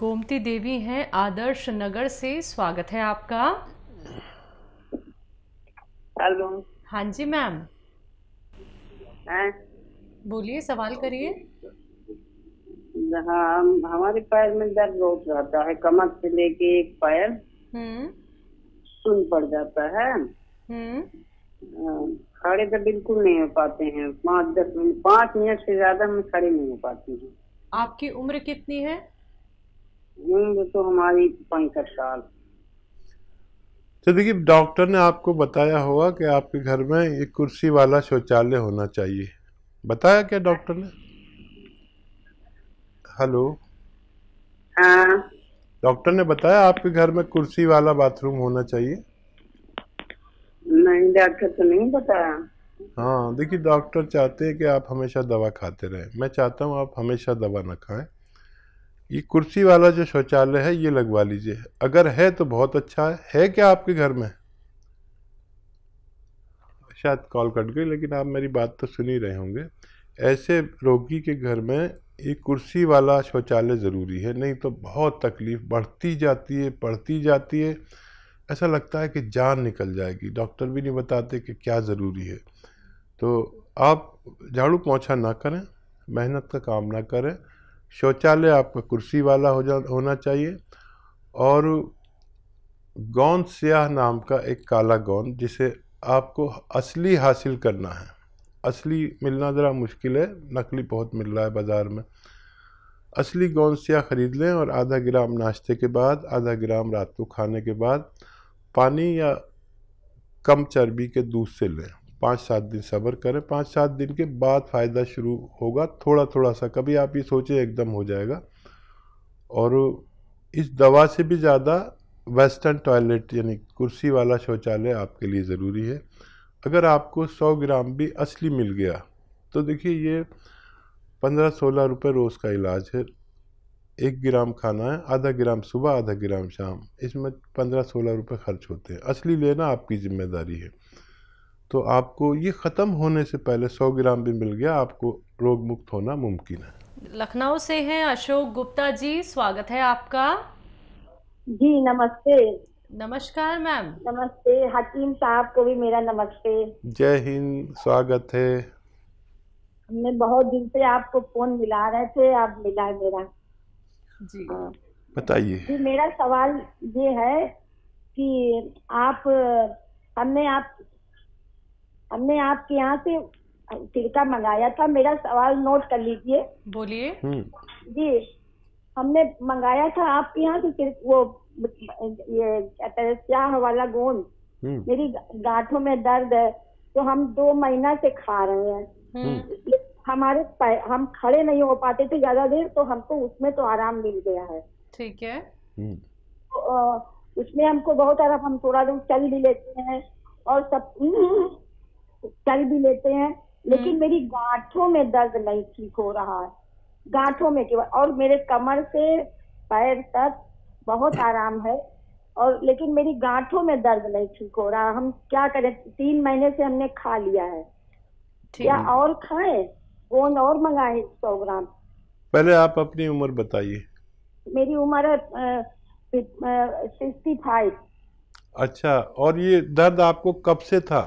गोमती देवी हैं आदर्श नगर से स्वागत है आपका हेलो हाँ जी मैम बोलिए सवाल करिए हाँ हमारे पैर में दर्द बहुत रहता है कमर से लेके एक पैर हम्म। सुन पड़ जाता है हम्म। हाँ, खड़े तो बिल्कुल नहीं हो पाते हैं पाँच दस मिनट पाँच मिनट से ज्यादा हम खड़े नहीं हो पाते हैं आपकी उम्र कितनी है तो हमारी साल तो देखिए डॉक्टर ने आपको बताया होगा कि आपके घर में एक कुर्सी वाला शौचालय होना चाहिए बताया क्या डॉक्टर ने हेलो हाँ। डॉक्टर ने बताया आपके घर में कुर्सी वाला बाथरूम होना चाहिए नहीं डॉक्टर तो नहीं बताया हाँ देखिए डॉक्टर चाहते हैं कि आप हमेशा दवा खाते रहें मैं चाहता हूँ आप हमेशा दवा ना खाएं ये कुर्सी वाला जो शौचालय है ये लगवा लीजिए अगर है तो बहुत अच्छा है है क्या आपके घर में शायद कॉल कट गई लेकिन आप मेरी बात तो सुन ही रहे होंगे ऐसे रोगी के घर में ये कुर्सी वाला शौचालय ज़रूरी है नहीं तो बहुत तकलीफ़ बढ़ती जाती है बढ़ती जाती है ऐसा लगता है कि जान निकल जाएगी डॉक्टर भी नहीं बताते कि क्या ज़रूरी है तो आप झाड़ू पोछा ना करें मेहनत का काम ना करें शौचालय आपका कुर्सी वाला हो जा होना चाहिए और गौन स्याह नाम का एक काला गौन जिसे आपको असली हासिल करना है असली मिलना ज़रा मुश्किल है नकली बहुत मिल रहा है बाज़ार में असली गौन स्याह ख़रीद लें और आधा ग्राम नाश्ते के बाद आधा ग्राम रात को खाने के बाद पानी या कम चर्बी के दूध से लें पाँच सात दिन सब्र करें पाँच सात दिन के बाद फ़ायदा शुरू होगा थोड़ा थोड़ा सा कभी आप ये सोचें एकदम हो जाएगा और इस दवा से भी ज़्यादा वेस्टर्न टॉयलेट यानी कुर्सी वाला शौचालय आपके लिए ज़रूरी है अगर आपको 100 ग्राम भी असली मिल गया तो देखिए ये 15-16 रुपए रोज़ का इलाज है एक ग्राम खाना है आधा ग्राम सुबह आधा ग्राम शाम इसमें 15-16 रुपए खर्च होते हैं असली लेना आपकी ज़िम्मेदारी है तो आपको ये ख़त्म होने से पहले 100 ग्राम भी मिल गया आपको रोग मुक्त होना मुमकिन है लखनऊ से हैं अशोक गुप्ता जी स्वागत है आपका जी नमस्ते नमस्कार मैम नमस्ते हकीम साहब को भी मेरा नमस्ते जय हिंद स्वागत है हमने बहुत दिन से आपको फोन मिला रहे थे आप मिला है मेरा जी बताइए जी मेरा सवाल ये है कि आप हमने आप हमने आपके यहाँ से तिरका मंगाया था मेरा सवाल नोट कर लीजिए बोलिए हम्म। जी हमने मंगाया था आपके यहाँ से वो ये चाह वाला गोंद हम्म। मेरी गांठों में दर्द है तो हम दो महीना से खा रहे हैं हम्म। हमारे हम खड़े नहीं हो पाते थे ज्यादा देर तो हमको तो उसमें तो आराम मिल गया है ठीक है तो, उसमें हमको बहुत आराम हम थोड़ा दूर चल भी लेते हैं और सब कर भी लेते हैं लेकिन हम्म। मेरी गांठों में दर्द नहीं ठीक हो रहा है गांठों में केवल और मेरे कमर से पैर तक बहुत आराम है और लेकिन मेरी गांठों में दर्द नहीं ठीक हो रहा हम क्या करें तीन महीने से हमने खा लिया है क्या और खाए गोंद और मंगाए सौ ग्राम पहले आप अपनी उम्र बताइए मेरी उम्र है सिक्सटी फाइव अच्छा और ये दर्द आपको कब से था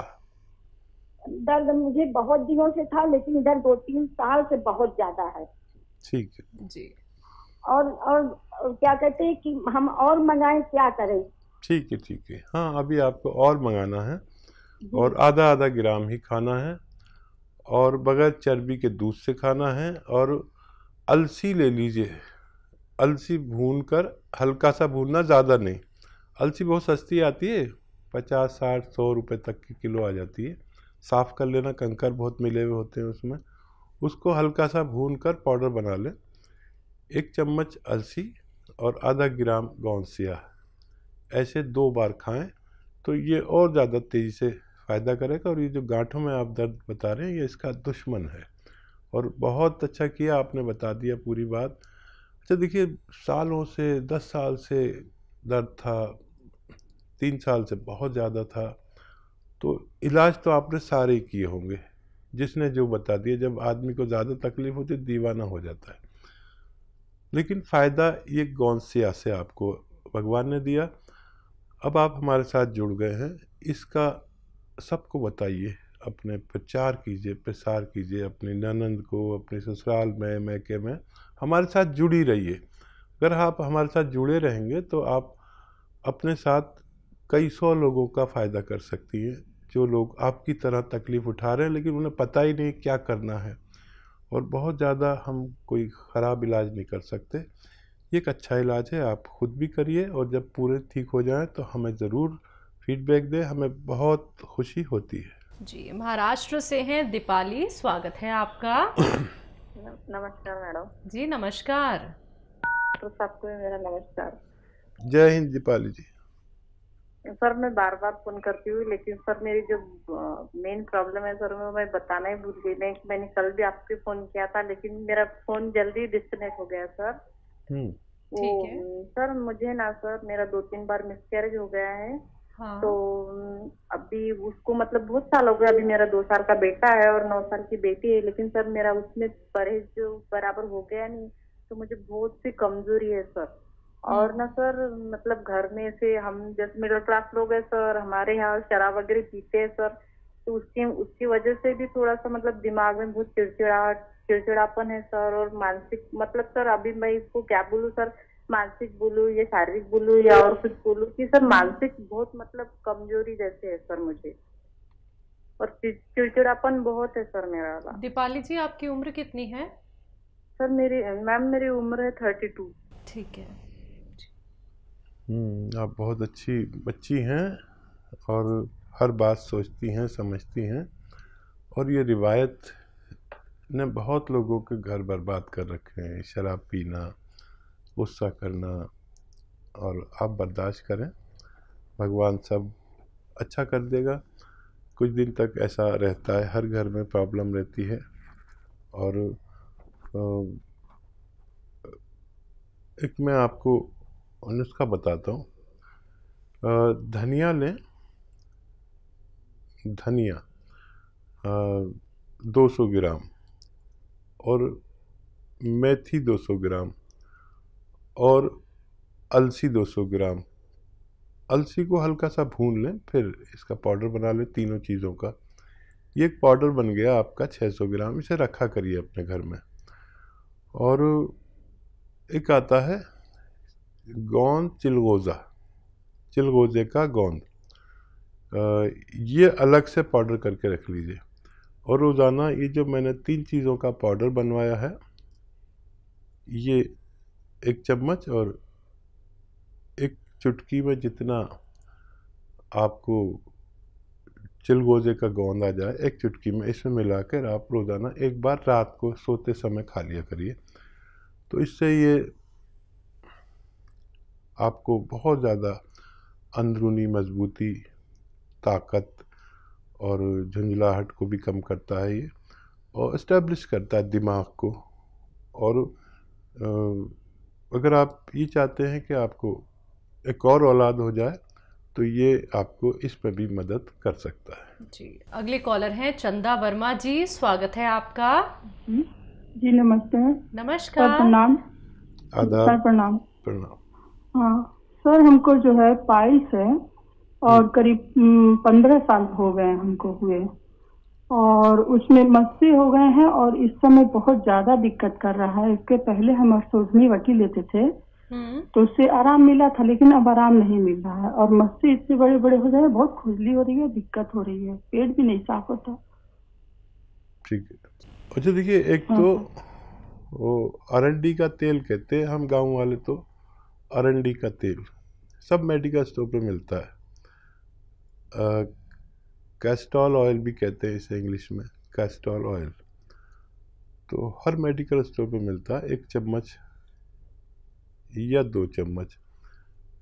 दर्द मुझे बहुत दिनों से था लेकिन इधर दो तीन साल से बहुत ज्यादा है ठीक है जी और और क्या कहते हैं कि हम और मंगाए क्या करें ठीक है ठीक है हाँ अभी आपको और मंगाना है और आधा आधा ग्राम ही खाना है और बगैर चर्बी के दूध से खाना है और अलसी ले लीजिए अलसी भून कर हल्का सा भूनना ज़्यादा नहीं अलसी बहुत सस्ती आती है पचास साठ सौ रुपए तक की किलो आ जाती है साफ़ कर लेना कंकर बहुत मिले हुए होते हैं उसमें उसको हल्का सा भून कर पाउडर बना लें एक चम्मच अलसी और आधा ग्राम गौंसिया ऐसे दो बार खाएं तो ये और ज़्यादा तेज़ी से फ़ायदा करेगा और ये जो गांठों में आप दर्द बता रहे हैं ये इसका दुश्मन है और बहुत अच्छा किया आपने बता दिया पूरी बात अच्छा देखिए सालों से दस साल से दर्द था तीन साल से बहुत ज़्यादा था तो इलाज तो आपने सारे किए होंगे जिसने जो बता दिया जब आदमी को ज़्यादा तकलीफ होती है दीवाना हो जाता है लेकिन फ़ायदा ये सिया से आपको भगवान ने दिया अब आप हमारे साथ जुड़ गए हैं इसका सबको बताइए अपने प्रचार कीजिए प्रसार कीजिए अपनी ननंद को अपने ससुराल में मैके में हमारे साथ जुड़ी रहिए अगर आप हमारे साथ जुड़े रहेंगे तो आप अपने साथ कई सौ लोगों का फ़ायदा कर सकती हैं जो लोग आपकी तरह तकलीफ़ उठा रहे हैं लेकिन उन्हें पता ही नहीं क्या करना है और बहुत ज़्यादा हम कोई ख़राब इलाज नहीं कर सकते ये एक अच्छा इलाज है आप खुद भी करिए और जब पूरे ठीक हो जाएं तो हमें ज़रूर फीडबैक दें हमें बहुत खुशी होती है जी महाराष्ट्र से हैं दीपाली स्वागत है आपका नमस्कार मैडम जी नमस्कार तो सबको मेरा नमस्कार जय हिंद दीपाली जी सर मैं बार बार फोन करती हूँ लेकिन सर मेरी जो मेन प्रॉब्लम है सर वो मैं बताना ही भूल गई मैं मैंने कल भी आपके फोन किया था लेकिन मेरा फोन जल्दी डिस्कनेक्ट हो गया सर हम्म। है सर मुझे ना सर मेरा दो तीन बार मिसकैरेज हो गया है हाँ। तो अभी उसको मतलब बहुत साल हो गया अभी मेरा दो साल का बेटा है और नौ साल की बेटी है लेकिन सर मेरा उसमें परहेज बराबर हो गया नहीं तो मुझे बहुत सी कमजोरी है सर और हम्म। ना सर मतलब घर में से हम जैसे मिडिल क्लास लोग हैं सर हमारे यहाँ शराब वगैरह पीते हैं सर तो उसकी उसकी वजह से भी थोड़ा सा मतलब दिमाग में बहुत चिड़चिड़ाहट चिड़चिड़ापन है सर और मानसिक मतलब सर अभी मैं इसको क्या बोलू सर मानसिक बोलू या शारीरिक बोलू या और कुछ बोलूँ कि सर मानसिक बहुत मतलब कमजोरी जैसे है सर मुझे और चिड़चिड़ापन बहुत है सर मेरा वाला दीपाली जी आपकी उम्र कितनी है सर मेरी मैम मेरी उम्र है थर्टी टू ठीक है हम्म, आप बहुत अच्छी बच्ची हैं और हर बात सोचती हैं समझती हैं और ये रिवायत ने बहुत लोगों के घर बर्बाद कर रखे हैं शराब पीना गुस्सा करना और आप बर्दाश्त करें भगवान सब अच्छा कर देगा कुछ दिन तक ऐसा रहता है हर घर में प्रॉब्लम रहती है और एक मैं आपको और उसका बताता हूँ धनिया लें धनिया दो सौ ग्राम और मेथी दो सौ ग्राम और अलसी दो सौ ग्राम अलसी को हल्का सा भून लें फिर इसका पाउडर बना लें तीनों चीज़ों का ये एक पाउडर बन गया आपका 600 ग्राम इसे रखा करिए अपने घर में और एक आता है गोंद चिलगोज़ा चिलगोज़े का गोंद ये अलग से पाउडर करके रख लीजिए और रोज़ाना ये जो मैंने तीन चीज़ों का पाउडर बनवाया है ये एक चम्मच और एक चुटकी में जितना आपको चिलगोजे का गोंद आ जाए एक चुटकी में इसमें मिलाकर आप रोज़ाना एक बार रात को सोते समय खा लिया करिए तो इससे ये आपको बहुत ज़्यादा अंदरूनी मजबूती ताकत और झुंझलाहट को भी कम करता है ये और इस्टेब्लिश करता है दिमाग को और अगर आप ये चाहते हैं कि आपको एक और औलाद हो जाए तो ये आपको इस पर भी मदद कर सकता है जी अगले कॉलर हैं चंदा वर्मा जी स्वागत है आपका जी नमस्ते नमस्कार प्रणाम आदाब प्रणाम प्रणाम हाँ, सर हमको जो है पाइल्स है और हम्म। करीब हम्म, पंद्रह साल हो गए हमको हुए और उसमें मस्ती हो गए हैं और इस समय बहुत ज्यादा दिक्कत कर रहा है इसके पहले हम असोजनी वकील लेते थे हम्म। तो उससे आराम मिला था लेकिन अब आराम नहीं मिल रहा है और मस्ती इतने बड़े बड़े हो जाए बहुत खुजली हो रही है दिक्कत हो रही है पेट भी नहीं साफ होता ठीक है अच्छा देखिए एक हाँ, तो हाँ। वो अरंडी का तेल कहते हैं हम गांव वाले तो अरंडी का तेल सब मेडिकल स्टोर पे मिलता है कैस्टॉल ऑयल भी कहते हैं इसे इंग्लिश में कैस्टॉल ऑयल तो हर मेडिकल स्टोर पे मिलता है एक चम्मच या दो चम्मच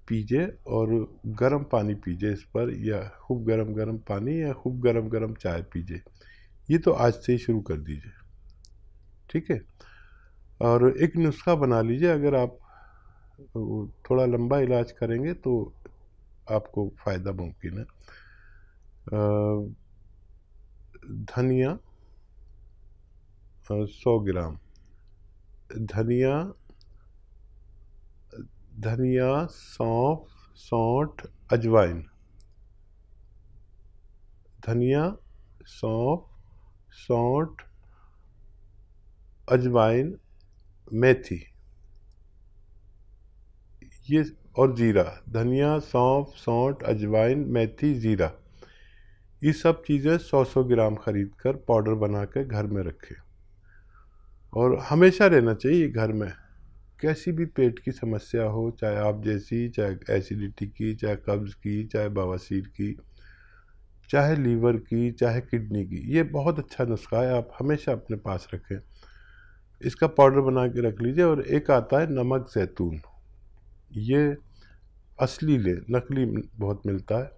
पीजिए और गर्म पानी पीजिए इस पर या खूब गर्म गर्म पानी या खूब गर्म गर्म चाय पीजिए ये तो आज से ही शुरू कर दीजिए ठीक है और एक नुस्खा बना लीजिए अगर आप थोड़ा लंबा इलाज करेंगे तो आपको फ़ायदा मुमकिन है धनिया सौ ग्राम धनिया धनिया सौंफ सौंठ अजवाइन धनिया सौंफ सौंठ अजवाइन मेथी ये और ज़ीरा धनिया सौंफ सौंठ अजवाइन मेथी ज़ीरा ये सब चीज़ें सौ सौ ग्राम खरीद कर पाउडर बना कर घर में रखें और हमेशा रहना चाहिए घर में कैसी भी पेट की समस्या हो चाहे आप जैसी चाहे एसिडिटी की चाहे कब्ज़ की चाहे बवासीर की चाहे लीवर की चाहे किडनी की ये बहुत अच्छा नुस्खा है आप हमेशा अपने पास रखें इसका पाउडर बना के रख लीजिए और एक आता है नमक जैतून ये असली ले नकली बहुत मिलता है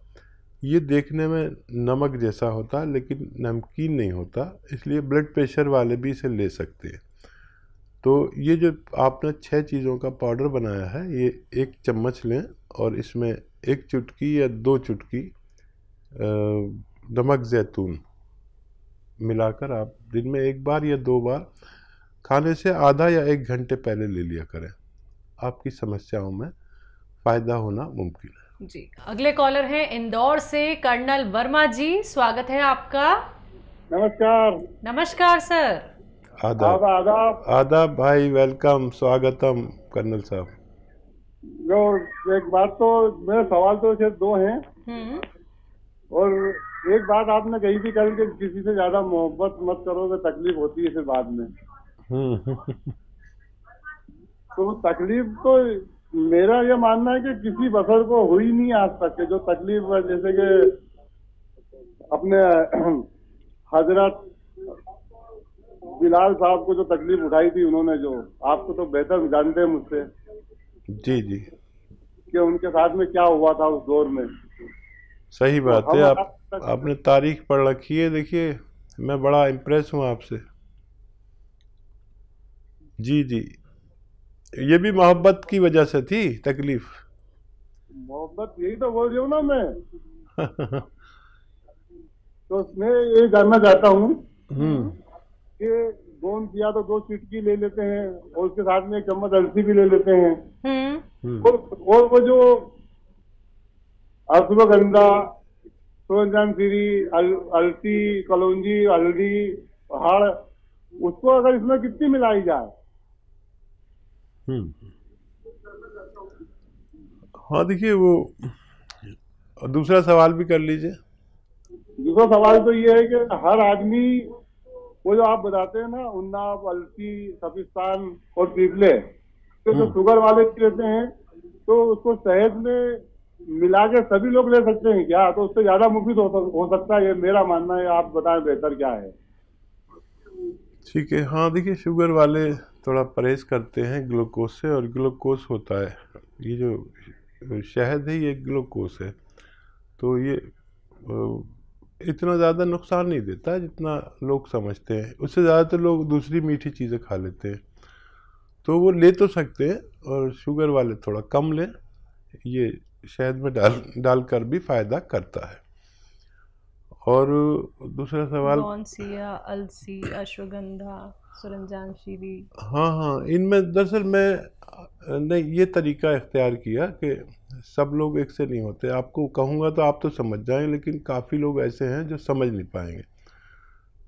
ये देखने में नमक जैसा होता है लेकिन नमकीन नहीं होता इसलिए ब्लड प्रेशर वाले भी इसे ले सकते हैं तो ये जो आपने छह चीज़ों का पाउडर बनाया है ये एक चम्मच लें और इसमें एक चुटकी या दो चुटकी नमक जैतून मिलाकर आप दिन में एक बार या दो बार खाने से आधा या एक घंटे पहले ले लिया करें आपकी समस्याओं में फ़ायदा होना मुमकिन है जी अगले कॉलर हैं इंदौर से कर्नल वर्मा जी स्वागत है आपका नमस्कार नमस्कार सर आदाब आदाब आदाब भाई वेलकम स्वागतम कर्नल साहब और एक बात तो मेरे सवाल तो सिर्फ दो हैं हम्म। और एक बात आपने कही थी कल कि किसी से ज्यादा मोहब्बत मत करो तो तकलीफ होती है फिर बाद में हम्म। तो तकलीफ तो मेरा ये मानना है कि किसी बसर को हुई नहीं आज तक के जो तकलीफ जैसे कि अपने हजरत बिलाल साहब को जो तकलीफ उठाई थी उन्होंने जो आपको तो बेहतर जानते हैं मुझसे जी जी कि उनके साथ में क्या हुआ था उस दौर में सही तो बात तो है आप, आप आपने तारीख पढ़ रखी है देखिए मैं बड़ा इम्प्रेस हूँ आपसे जी जी ये भी मोहब्बत की वजह से थी तकलीफ मोहब्बत यही तो बोल रही हूँ ना मैं तो उसमें ये जानना चाहता हूँ हम्म। कि गोंद किया तो दो चिटकी ले लेते हैं और उसके साथ में एक चम्मच अलसी भी ले लेते हैं हम्म। हम्म। और, और वो जो अश्वगंधा सोनजान सीरी अलसी कलौजी हल्दी हड़ उसको अगर इसमें कितनी मिलाई जाए हम्म। हाँ देखिए वो दूसरा सवाल भी कर लीजिए दूसरा सवाल तो ये है कि हर आदमी वो जो आप बताते हैं ना उन्नाव अल्फी सफिस्तान और पीपले तो जो हम्म। शुगर वाले लेते हैं तो उसको शहद में मिला के सभी लोग ले सकते हैं क्या तो उससे ज्यादा मुफीद हो सकता है ये मेरा मानना है आप बताएं बेहतर क्या है ठीक है हाँ देखिए शुगर वाले थोड़ा परहेज करते हैं ग्लूकोज से और ग्लूकोज होता है ये जो शहद है ये ग्लूकोज है तो ये इतना ज़्यादा नुकसान नहीं देता जितना लोग समझते हैं उससे ज़्यादातर लोग दूसरी मीठी चीज़ें खा लेते हैं तो वो ले तो सकते हैं और शुगर वाले थोड़ा कम लें ये शहद में डाल डाल कर भी फ़ायदा करता है और दूसरा सवाल अलसी अश्वगंधा सुरंजाम शीरी हाँ हाँ इनमें दरअसल मैं ने ये तरीका इख्तियार किया कि सब लोग एक से नहीं होते आपको कहूँगा तो आप तो समझ जाएं लेकिन काफ़ी लोग ऐसे हैं जो समझ नहीं पाएंगे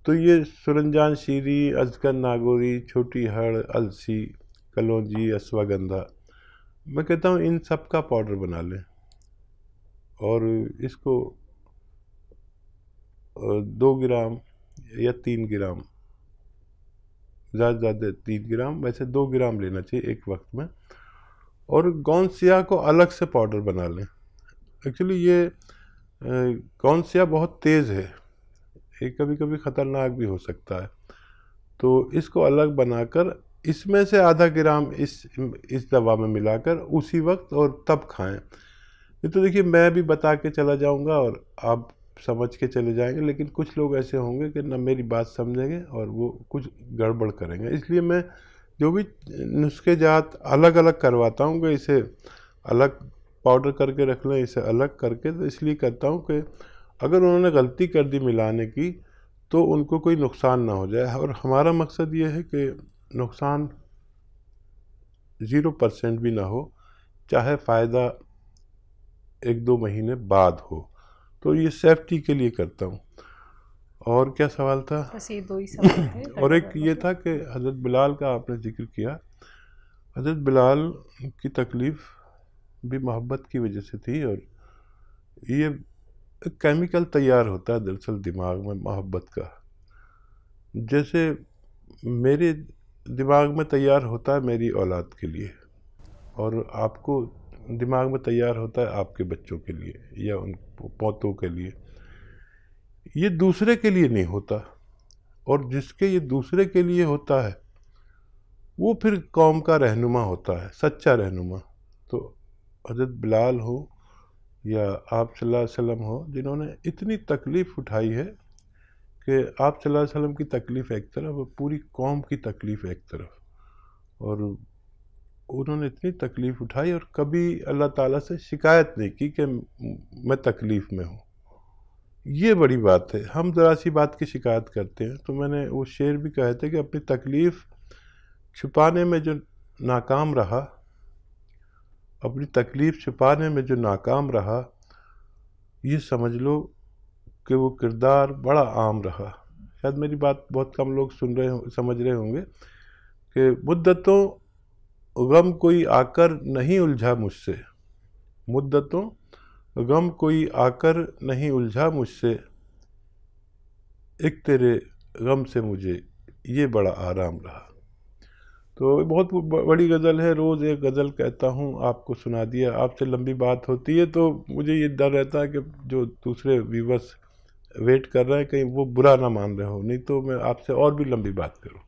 तो ये सुरंजान शीरी अजगर नागोरी छोटी हड़ अलसी कलौजी अश्वगंधा मैं कहता हूँ इन सब का पाउडर बना लें और इसको दो ग्राम या तीन ग्राम ज़्यादा ज़्यादा तीन ग्राम वैसे दो ग्राम लेना चाहिए एक वक्त में और गौन सिया को अलग से पाउडर बना लें एक्चुअली ये गौन सिया बहुत तेज़ है ये कभी कभी ख़तरनाक भी हो सकता है तो इसको अलग बनाकर इसमें से आधा ग्राम इस इस दवा में मिलाकर उसी वक्त और तब खाएं ये तो देखिए मैं भी बता के चला जाऊंगा और आप समझ के चले जाएंगे लेकिन कुछ लोग ऐसे होंगे कि ना मेरी बात समझेंगे और वो कुछ गड़बड़ करेंगे इसलिए मैं जो भी नुस्खे जात अलग अलग करवाता हूँ कि इसे अलग पाउडर करके रख लें इसे अलग करके तो इसलिए करता हूँ कि अगर उन्होंने गलती कर दी मिलाने की तो उनको कोई नुकसान ना हो जाए और हमारा मकसद ये है कि नुकसान ज़ीरो परसेंट भी ना हो चाहे फ़ायदा एक दो महीने बाद हो तो ये सेफ्टी के लिए करता हूँ और क्या सवाल था बस ये दो ही सवाल थे और एक ये था कि हज़रत बिलाल का आपने जिक्र किया हज़रत बिलाल की तकलीफ़ भी मोहब्बत की वजह से थी और ये केमिकल तैयार होता है दरअसल दिमाग में मोहब्बत का जैसे मेरे दिमाग में तैयार होता है मेरी औलाद के लिए और आपको दिमाग में तैयार होता है आपके बच्चों के लिए या उन पोतों के लिए ये दूसरे के लिए नहीं होता और जिसके ये दूसरे के लिए होता है वो फिर कौम का रहनुमा होता है सच्चा रहनुमा तो हजरत बिलाल हो या आप वसल्लम हो जिन्होंने इतनी तकलीफ़ उठाई है कि आप वसल्लम की तकलीफ़ एक तरफ और पूरी कौम की तकलीफ़ एक तरफ और उन्होंने इतनी तकलीफ़ उठाई और कभी अल्लाह ताला से शिकायत नहीं की कि मैं तकलीफ़ में हूँ ये बड़ी बात है हम ज़रा सी बात की शिकायत करते हैं तो मैंने वो शेर भी कहे थे कि अपनी तकलीफ़ छुपाने में जो नाकाम रहा अपनी तकलीफ़ छुपाने में जो नाकाम रहा ये समझ लो कि वो किरदार बड़ा आम रहा शायद मेरी बात बहुत कम लोग सुन रहे समझ रहे होंगे कि मुद्दतों गम कोई आकर नहीं उलझा मुझसे मुद्दतों गम कोई आकर नहीं उलझा मुझसे एक तेरे गम से मुझे ये बड़ा आराम रहा तो बहुत बड़ी गज़ल है रोज़ एक गज़ल कहता हूँ आपको सुना दिया आपसे लंबी बात होती है तो मुझे ये डर रहता है कि जो दूसरे व्यूवर्स वेट कर रहे हैं कहीं वो बुरा ना मान रहे हो नहीं तो मैं आपसे और भी लंबी बात करूँ